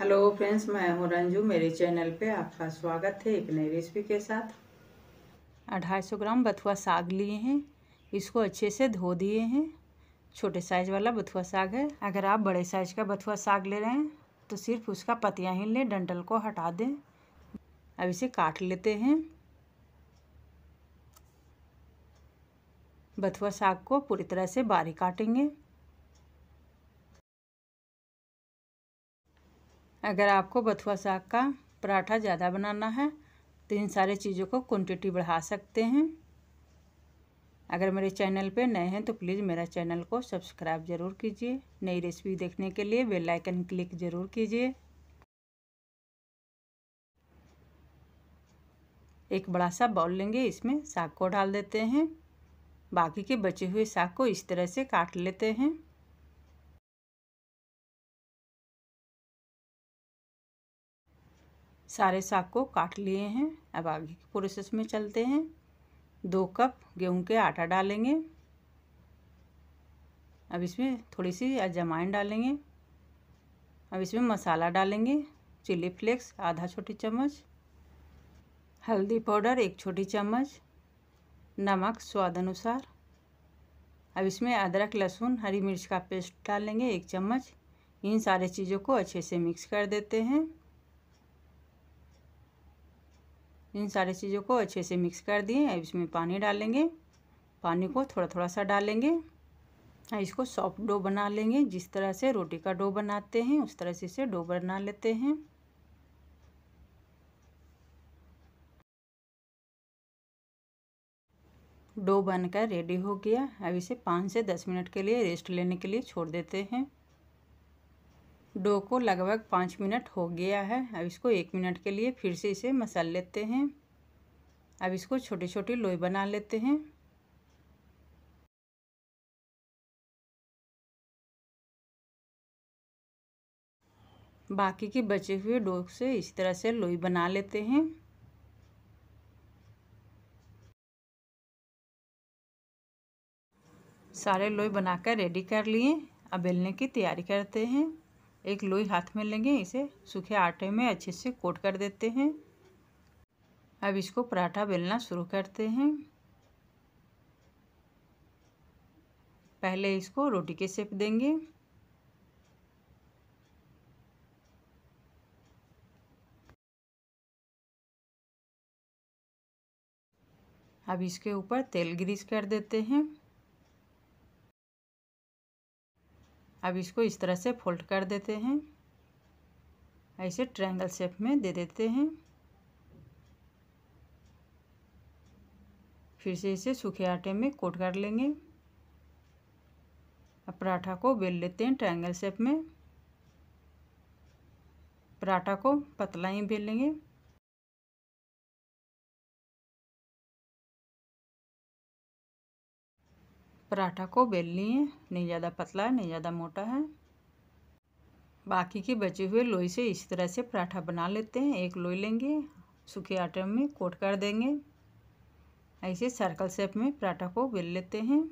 hello friends मैं हूं रंजू मेरे चैनल पे आपका स्वागत है एक नई रेसिपी के साथ अढ़ाई सौ ग्राम बथुआ साग लिए हैं इसको अच्छे से धो दिए हैं छोटे साइज़ वाला बथुआ साग है अगर आप बड़े साइज़ का बथुआ साग ले रहे हैं तो सिर्फ उसका पतिया ही लें डंटल को हटा दें अब इसे काट लेते हैं बथुआ साग को पूरी तरह से बारीक काटेंगे अगर आपको बथुआ साग का पराठा ज़्यादा बनाना है तो इन सारे चीज़ों को क्वांटिटी बढ़ा सकते हैं अगर मेरे चैनल पे नए हैं तो प्लीज़ मेरा चैनल को सब्सक्राइब ज़रूर कीजिए नई रेसिपी देखने के लिए बेल आइकन क्लिक ज़रूर कीजिए एक बड़ा सा बाउल लेंगे इसमें साग को डाल देते हैं बाकी के बचे हुए साग को इस तरह से काट लेते हैं सारे साग को काट लिए हैं अब आगे के प्रोसेस में चलते हैं दो कप गेहूं के आटा डालेंगे अब इसमें थोड़ी सी अजवाइन डालेंगे अब इसमें मसाला डालेंगे चिली फ्लेक्स आधा छोटी चम्मच हल्दी पाउडर एक छोटी चम्मच नमक स्वाद अनुसार अब इसमें अदरक लहसुन हरी मिर्च का पेस्ट डालेंगे एक चम्मच इन सारे चीज़ों को अच्छे से मिक्स कर देते हैं इन सारी चीज़ों को अच्छे से मिक्स कर दिए अब इसमें पानी डालेंगे पानी को थोड़ा थोड़ा सा डालेंगे इसको सॉफ्ट डो बना लेंगे जिस तरह से रोटी का डो बनाते हैं उस तरह से इसे डो बना लेते हैं डो बनकर रेडी हो गया अब इसे पाँच से दस मिनट के लिए रेस्ट लेने के लिए छोड़ देते हैं डो को लगभग पाँच मिनट हो गया है अब इसको एक मिनट के लिए फिर से इसे मसल लेते हैं अब इसको छोटी छोटी लोई बना लेते हैं बाकी के बचे हुए डो से इस तरह से लोई बना लेते हैं सारे लोई बनाकर रेडी कर लिए अब बेलने की तैयारी करते हैं एक लोई हाथ में लेंगे इसे सूखे आटे में अच्छे से कोट कर देते हैं अब इसको पराठा बेलना शुरू करते हैं पहले इसको रोटी के सेप देंगे अब इसके ऊपर तेल ग्रीस कर देते हैं अब इसको इस तरह से फोल्ड कर देते हैं ऐसे ट्रायंगल शेप में दे देते हैं फिर से इसे सूखे आटे में कोट कर लेंगे अब पराठा को बेल लेते हैं ट्रायंगल शेप में पराठा को पतला ही बेल लेंगे पराठा को बेल लिए नहीं ज़्यादा पतला है नहीं ज़्यादा मोटा है बाकी के बचे हुए लोई से इस तरह से पराठा बना लेते हैं एक लोई लेंगे सूखे आटे में कोट कर देंगे ऐसे सर्कल शेप में पराठा को बेल लेते हैं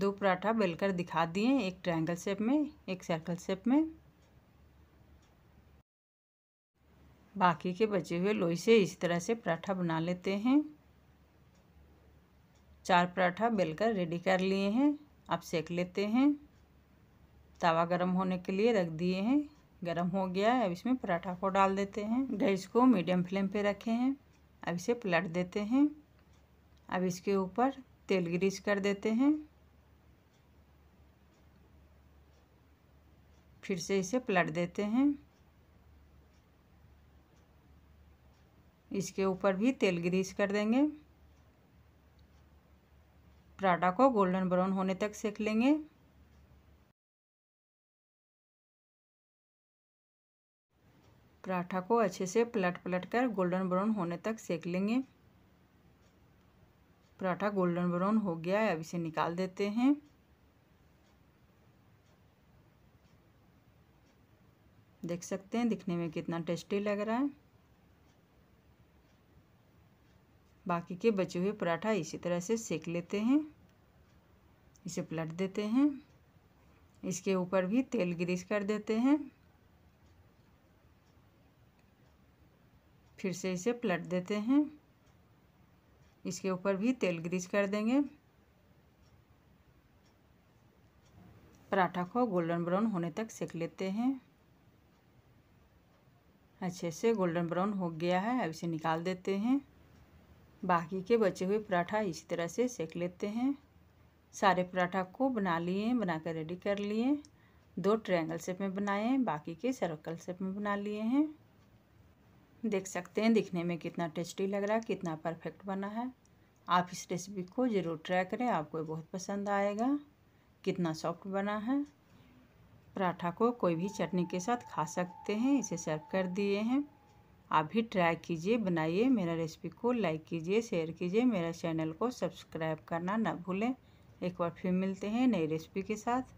दो पराठा बेलकर दिखा दिए एक ट्रायंगल शेप में एक सर्कल शेप में बाकी के बचे हुए लोई से इस तरह से पराठा बना लेते हैं चार पराठा बेलकर रेडी कर लिए हैं अब सेक लेते हैं तवा गरम होने के लिए रख दिए हैं गरम हो गया है अब इसमें पराठा को डाल देते हैं गैस को मीडियम फ्लेम पे रखे हैं अब इसे पलट देते हैं अब इसके ऊपर तेल ग्रीस कर देते हैं फिर से इसे पलट देते हैं इसके ऊपर भी तेल ग्रीस कर देंगे पराठा को गोल्डन ब्राउन होने तक सेक लेंगे पराठा को अच्छे से पलट पलट कर गोल्डन ब्राउन होने तक सेक लेंगे पराठा गोल्डन ब्राउन हो गया है अब इसे निकाल देते हैं देख सकते हैं दिखने में कितना टेस्टी लग रहा है बाकी के बचे हुए पराठा इसी तरह से सेक लेते हैं इसे पलट देते हैं इसके ऊपर भी तेल ग्रीस कर देते हैं फिर से इसे पलट देते हैं इसके ऊपर भी तेल ग्रीस कर देंगे पराठा को गोल्डन ब्राउन होने तक सेक लेते हैं अच्छे से गोल्डन ब्राउन हो गया है अब इसे निकाल देते हैं बाकी के बचे हुए पराठा इसी तरह से सेक लेते हैं सारे पराठा को बना लिए बना कर रेडी कर लिए दो ट्रायंगल शेप में बनाए हैं बाकी के सर्कल शेप में बना लिए हैं देख सकते हैं दिखने में कितना टेस्टी लग रहा है कितना परफेक्ट बना है आप इस रेसिपी को ज़रूर ट्राई करें आपको बहुत पसंद आएगा कितना सॉफ्ट बना है पराठा को कोई भी चटनी के साथ खा सकते हैं इसे सर्व कर दिए हैं आप भी ट्राई कीजिए बनाइए मेरा रेसिपी को लाइक कीजिए शेयर कीजिए मेरा चैनल को सब्सक्राइब करना ना भूलें एक बार फिर मिलते हैं नई रेसिपी के साथ